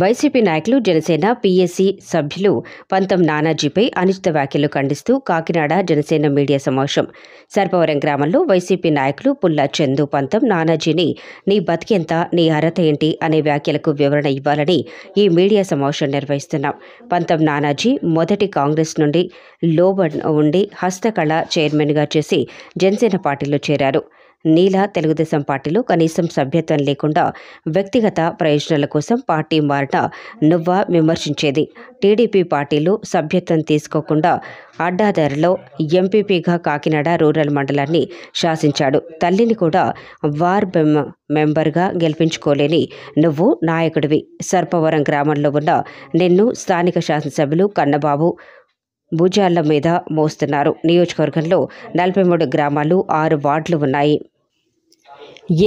YCP నాయకులు Janasena PSC సభ్యులు పంతం నానాజీపై అనిచిత వ్యాఖ్యలు ఖండిస్తూ కాకినాడ జనసేన మీడియా సమావేశం సర్పవరం గ్రామంలో వైసీపీ నాయకులు పుల్ల చందు పంతం నానాజీని నీ బతికెంత నీ అర్హత ఏంటి అనే వ్యాఖ్యలకు వివరణ ఇవ్వాలని ఈ మీడియా సమావేశం నిర్వహిస్తున్నాం పంతం నానాజీ మొదటి కాంగ్రెస్ నుండి లోబ ఉండి హస్తకళ చైర్మన్గా చేసి జనసేన పార్టీలో చేరారు నీలా తెలుగుదేశం పార్టీలో కనీసం సభ్యత్వం లేకుండా వ్యక్తిగత ప్రయోజనాల కోసం పార్టీ మారిన నువ్వా విమర్శించేది టీడీపీ పార్టీలో సభ్యత్వం తీసుకోకుండా అడ్డాదారిలో ఎంపీపీగా కాకినాడ రూరల్ మండలాన్ని శాసించాడు తల్లిని కూడా వార్ మెంబర్గా గెలిపించుకోలేని నువ్వు నాయకుడివి సర్పవరం గ్రామంలో ఉన్న నిన్ను స్థానిక శాసనసభ్యులు కన్నబాబు భుజాల మీద మోస్తున్నారు నియోజకవర్గంలో నలభై మూడు గ్రామాలు ఆరు వార్డులు ఉన్నాయి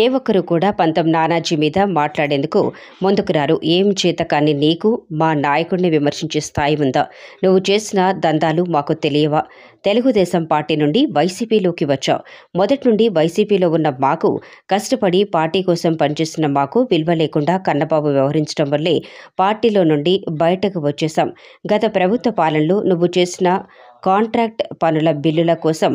ఏ ఒక్కరు కూడా పంతం నానాజీ మీద మాట్లాడేందుకు ముందుకు రారు ఏం చేత కానీ నీకు మా నాయకుడిని విమర్శించే స్థాయి ఉందా నువ్వు చేసిన దందాలు మాకు తెలియవా తెలుగుదేశం పార్టీ నుండి వైసీపీలోకి వచ్చావు మొదటి నుండి వైసీపీలో ఉన్న మాకు కష్టపడి పార్టీ కోసం పనిచేస్తున్న మాకు విలువ లేకుండా కన్నబాబు వ్యవహరించడం వల్లే పార్టీలో నుండి బయటకు వచ్చేశాం గత ప్రభుత్వ పాలనలో నువ్వు చేసిన కాంట్రాక్ట్ పనుల బిల్లుల కోసం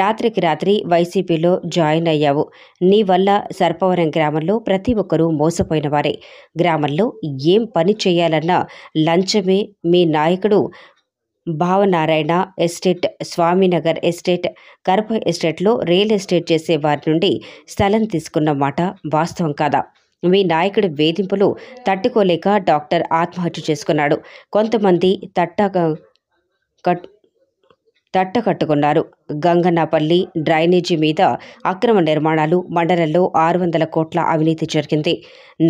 రాత్రికి రాత్రి వైసీపీలో జాయిన్ అయ్యావు నీ వల్ల సర్పవరం గ్రామంలో ప్రతి ఒక్కరూ మోసపోయిన వారే గ్రామంలో ఏం పని చేయాలన్నా లంచమే మీ నాయకుడు భావనారాయణ ఎస్టేట్ స్వామినగర్ ఎస్టేట్ కరప ఎస్టేట్లో రియల్ ఎస్టేట్ చేసే వారి నుండి స్థలం తీసుకున్న మాట వాస్తవం కాదా మీ నాయకుడి వేధింపులు తట్టుకోలేక డాక్టర్ ఆత్మహత్య చేసుకున్నాడు కొంతమంది తట్ట కట్ తట్టకట్టుకున్నారు గంగన్నపల్లి డ్రైనేజీ మీద అక్రమ నిర్మాణాలు మండలంలో ఆరు వందల కోట్ల అవినీతి జరిగింది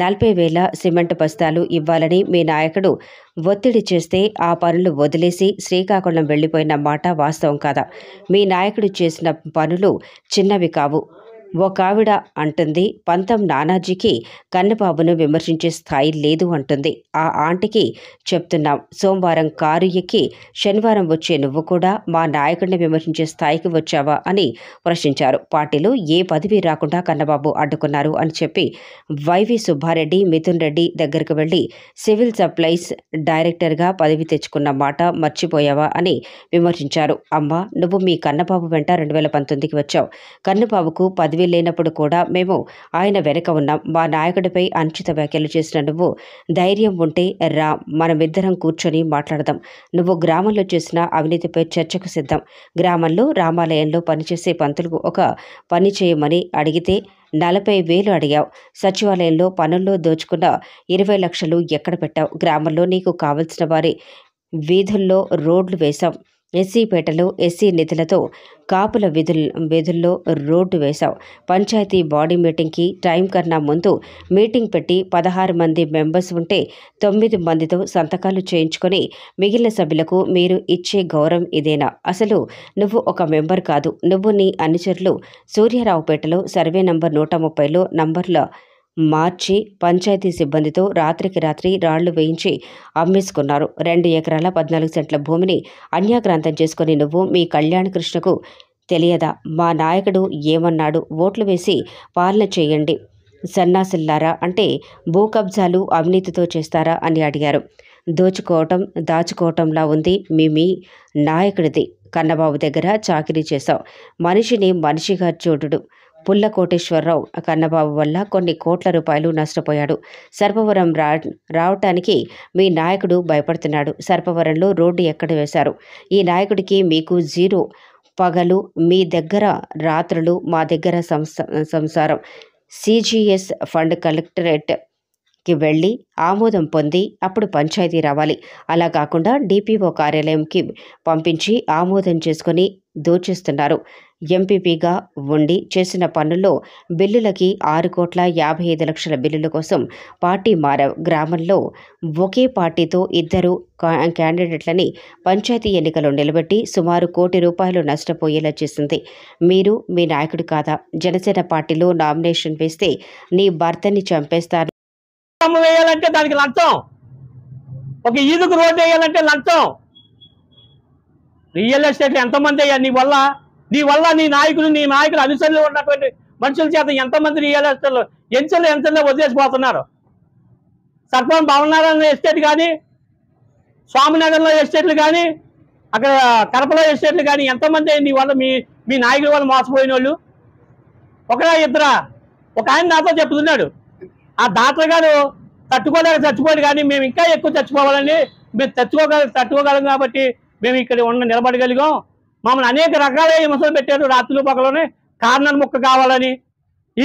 నలభై వేల సిమెంట్ బస్తాలు ఇవ్వాలని మీ నాయకుడు ఒత్తిడి చేస్తే ఆ పనులు వదిలేసి శ్రీకాకుళం వెళ్లిపోయిన మాట వాస్తవం కాదా మీ నాయకుడు చేసిన పనులు చిన్నవి కావు ఒక ఆవిడ అంటుంది పంతం నానాజీకి కన్నబాబును విమర్శించే స్థాయి లేదు అంటుంది ఆ ఆంటీకి చెప్తున్నాం సోమవారం కారు ఎక్కి శనివారం వచ్చే నువ్వు కూడా మా నాయకుడిని విమర్శించే స్థాయికి వచ్చావా అని ప్రశ్నించారు పార్టీలో ఏ పదవి రాకుండా కన్నబాబు అడ్డుకున్నారు అని చెప్పి వైవి సుబ్బారెడ్డి మిథున్ రెడ్డి దగ్గరకు వెళ్ళి సివిల్ సప్లైస్ డైరెక్టర్గా పదవి తెచ్చుకున్న మాట మర్చిపోయావా అని విమర్శించారు అమ్మ నువ్వు మీ కన్నబాబు వెంట రెండు వేల పంతొమ్మిదికి వచ్చావు కన్నబాబుకు పదవి పదవి లేనప్పుడు కూడా మేము ఆయన వెనక ఉన్నాం మా నాయకుడిపై అనుచిత వ్యాఖ్యలు చేసిన నువ్వు ధైర్యం ఉంటే రా మనమిద్దరం కూర్చొని మాట్లాడదాం నువ్వు గ్రామంలో చేసిన అవినీతిపై చర్చకు సిద్ధం గ్రామంలో రామాలయంలో పనిచేసే పంతులకు ఒక పని చేయమని అడిగితే నలభై వేలు అడిగావు సచివాలయంలో పనుల్లో దోచుకున్న ఇరవై లక్షలు ఎక్కడ పెట్టావు గ్రామంలో నీకు కావలసిన వారి వీధుల్లో రోడ్లు వేశాం ఎస్సీపేటలో ఎస్సీ నిధులతో కాపుల విధుల్ విధుల్లో రోడ్డు వేశావు పంచాయతీ బాడీ మీటింగ్కి టైం కన్నా ముందు మీటింగ్ పెట్టి పదహారు మంది మెంబర్స్ ఉంటే తొమ్మిది మందితో సంతకాలు చేయించుకొని మిగిలిన సభ్యులకు మీరు ఇచ్చే గౌరవం ఇదేనా అసలు నువ్వు ఒక మెంబర్ కాదు నువ్వు నీ అనుచరులు సూర్యారావుపేటలో సర్వే నంబర్ నూట ముప్పైలో నంబర్ల మార్చి పంచాయతీ సిబ్బందితో రాత్రికి రాత్రి రాళ్లు వేయించి అమ్మేసుకున్నారు రెండు ఎకరాల పద్నాలుగు సెంట్ల భూమిని అన్యాక్రాంతం చేసుకుని నువ్వు మీ కళ్యాణ్ కృష్ణకు తెలియదా మా నాయకుడు ఏమన్నాడు ఓట్లు వేసి పాలన చేయండి సన్నాసిల్లారా అంటే భూ కబ్జాలు అవినీతితో చేస్తారా అని అడిగారు దోచుకోవటం దాచుకోవటంలా ఉంది మీ మీ నాయకుడిది కన్నబాబు దగ్గర చాకరీ చేశాం మనిషిని మనిషిగా చూడుడు పుల్ల కోటేశ్వరరావు కన్నబాబు వల్ల కొన్ని కోట్ల రూపాయలు నష్టపోయాడు సర్పవరం రా రావటానికి మీ నాయకుడు భయపడుతున్నాడు సర్పవరంలో రోడ్డు ఎక్కడ వేశారు ఈ నాయకుడికి మీకు జీరో పగలు మీ దగ్గర రాత్రులు మా దగ్గర సంసారం సిజిఎస్ ఫండ్ కలెక్టరేట్ కి వెళ్ళి ఆమోదం పొంది అప్పుడు పంచాయతీ రావాలి అలా కాకుండా డిపిఓ కార్యాలయంకి పంపించి ఆమోదం చేసుకుని దోచేస్తున్నారు ఎంపీపీగా ఉండి చేసిన పనుల్లో బిల్లులకి ఆరు కోట్ల యాభై ఐదు లక్షల బిల్లుల కోసం పార్టీ మార గ్రామంలో ఒకే పార్టీతో ఇద్దరు క్యాండిడేట్లని పంచాయతీ ఎన్నికలు నిలబెట్టి సుమారు కోటి రూపాయలు నష్టపోయేలా చేసింది మీరు మీ నాయకుడు కాదా జనసేన పార్టీలో నామినేషన్ వేస్తే నీ భర్తని చంపేస్తారు దానికి ఒక ఈదుకు రోజు వేయాలంటే లంచం రియల్ ఎస్టేట్ ఎంతమంది అయ్యా నీ వల్ల నీ వల్ల నీ నాయకులు నీ నాయకులు అనుసరణలో ఉన్నటువంటి మనుషుల చేత ఎంతమంది రియలిస్టర్లు ఎంచలు ఎంచల్లో వదిలేసిపోతున్నారు సర్పం భవనారాయణ ఎస్టేట్ కానీ స్వామినగర్లో ఎస్టేట్లు కానీ అక్కడ కడపలో ఎస్టేట్లు కానీ ఎంతమంది నీ వల్ల మీ మీ నాయకుల వల్ల మోసపోయిన వాళ్ళు ఒకరా ఇద్దరా ఒక ఆయన నాతో చెప్తున్నాడు ఆ డాక్టర్ గారు తట్టుకోలేక చచ్చిపోయాడు కానీ మేము ఇంకా ఎక్కువ చచ్చిపోవాలని మేము తట్టుకోగల తట్టుకోగలం కాబట్టి మేము ఇక్కడ ఉన్న నిలబడగలిగాం మమ్మల్ని అనేక రకాల విమర్శలు పెట్టారు రాత్రులు పక్కలోనే కార్నర్ ముక్క కావాలని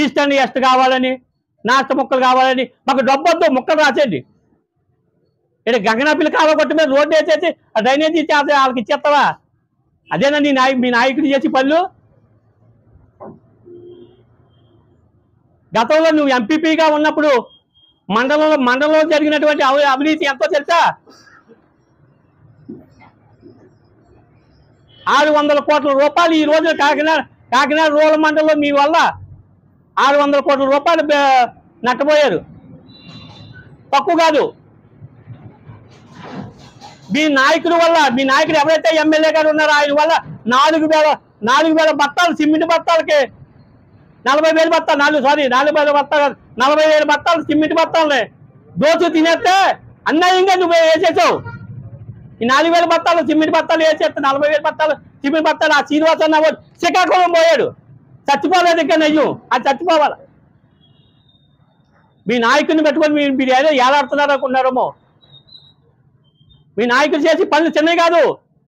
ఈస్ట్ అండ్ ఎస్ట్ కావాలని నాస్త ముక్కలు కావాలని మాకు డబ్బొద్దు ముక్కలు రాసేయండి ఇక్కడ గగనపిల్లి కావాలి కొట్టి మీద రోడ్డు వేసేసి ఆ డ్రైనేజీ చేస్తే వాళ్ళకి ఇచ్చేస్తావా అదేనా నీ నాయ మీ నాయకుడు చేసి పనులు గతంలో నువ్వు ఎంపీపీగా ఉన్నప్పుడు మండలంలో మండలంలో జరిగినటువంటి అవినీతి ఎంతో తెలుసా ఆరు వందల కోట్ల రూపాయలు ఈ రోజు కాకినాడ కాకినాడ రూరల్ మండలిలో మీ వల్ల ఆరు వందల కోట్ల రూపాయలు నట్టబోయారు తక్కువ కాదు మీ నాయకుడు వల్ల మీ నాయకుడు ఎవరైతే ఎమ్మెల్యే గారు ఉన్నారో ఆయన వల్ల నాలుగు వేల నాలుగు వేల బత్తాలు సిమెంట్ బత్తాలకి నలభై వేలు బత్తాలు నాలుగు సారీ నాలుగు వేల బత్తాలు నలభై వేల బత్తాలు సిమెంట్ బత్తాలని దోచు తినేస్తే అన్యాయంగా నువ్వు వేసేసావు ఈ నాలుగు వేల బత్తాలు సిమెంట్ బత్తాలు వేసేస్తే నలభై వేల బత్తాలు సిమెంట్ బత్తాలు ఆ శ్రీనివాస్ అన్న శ్రీకాకుళం పోయాడు చచ్చిపోలేదు ఇక్కడ నయ్యం అది చచ్చిపోవాలి మీ నాయకుడిని పెట్టుకొని మీరు మీరు ఏదో ఏలాడుతున్నారు అనుకున్నారేమో మీ నాయకుడు చేసి పనులు చిన్నవి కాదు